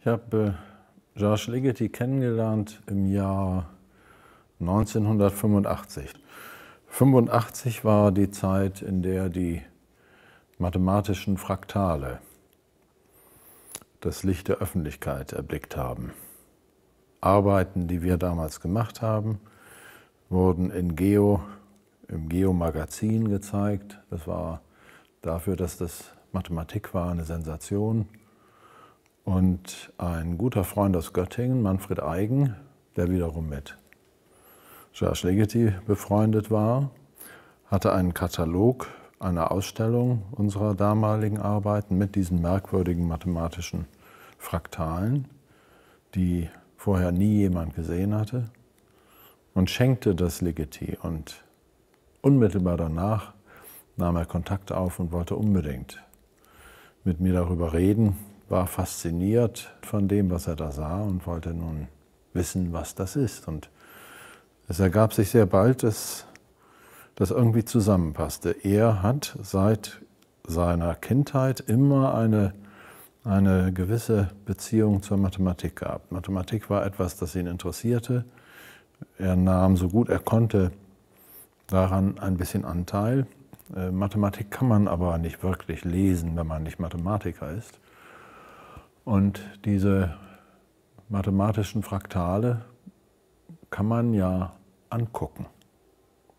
Ich habe George äh, Georges Ligeti kennengelernt im Jahr 1985. 85 war die Zeit, in der die mathematischen Fraktale das Licht der Öffentlichkeit erblickt haben. Arbeiten, die wir damals gemacht haben, wurden in Geo, im Geo-Magazin gezeigt. Das war dafür, dass das Mathematik war, eine Sensation. Und ein guter Freund aus Göttingen, Manfred Eigen, der wiederum mit Georges Ligeti befreundet war, hatte einen Katalog einer Ausstellung unserer damaligen Arbeiten mit diesen merkwürdigen mathematischen Fraktalen, die vorher nie jemand gesehen hatte, und schenkte das Ligeti. Und unmittelbar danach nahm er Kontakt auf und wollte unbedingt mit mir darüber reden, war fasziniert von dem, was er da sah und wollte nun wissen, was das ist. Und es ergab sich sehr bald, dass das irgendwie zusammenpasste. Er hat seit seiner Kindheit immer eine, eine gewisse Beziehung zur Mathematik gehabt. Mathematik war etwas, das ihn interessierte. Er nahm so gut er konnte daran ein bisschen Anteil. Äh, Mathematik kann man aber nicht wirklich lesen, wenn man nicht Mathematiker ist. Und diese mathematischen Fraktale kann man ja angucken.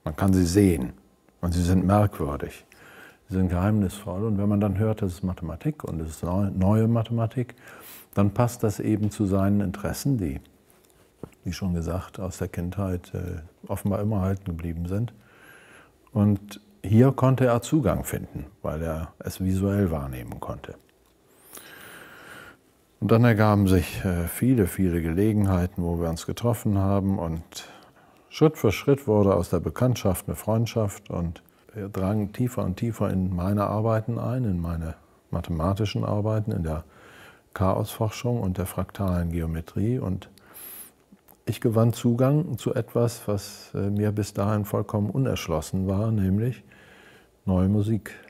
Man kann sie sehen und sie sind merkwürdig. Sie sind geheimnisvoll und wenn man dann hört, das ist Mathematik und es ist neue Mathematik, dann passt das eben zu seinen Interessen, die, wie schon gesagt, aus der Kindheit äh, offenbar immer erhalten geblieben sind. Und hier konnte er Zugang finden, weil er es visuell wahrnehmen konnte. Und dann ergaben sich äh, viele, viele Gelegenheiten, wo wir uns getroffen haben und Schritt für Schritt wurde aus der Bekanntschaft eine Freundschaft und wir drangen tiefer und tiefer in meine Arbeiten ein, in meine mathematischen Arbeiten, in der Chaosforschung und der fraktalen Geometrie und ich gewann Zugang zu etwas, was äh, mir bis dahin vollkommen unerschlossen war, nämlich neue Musik.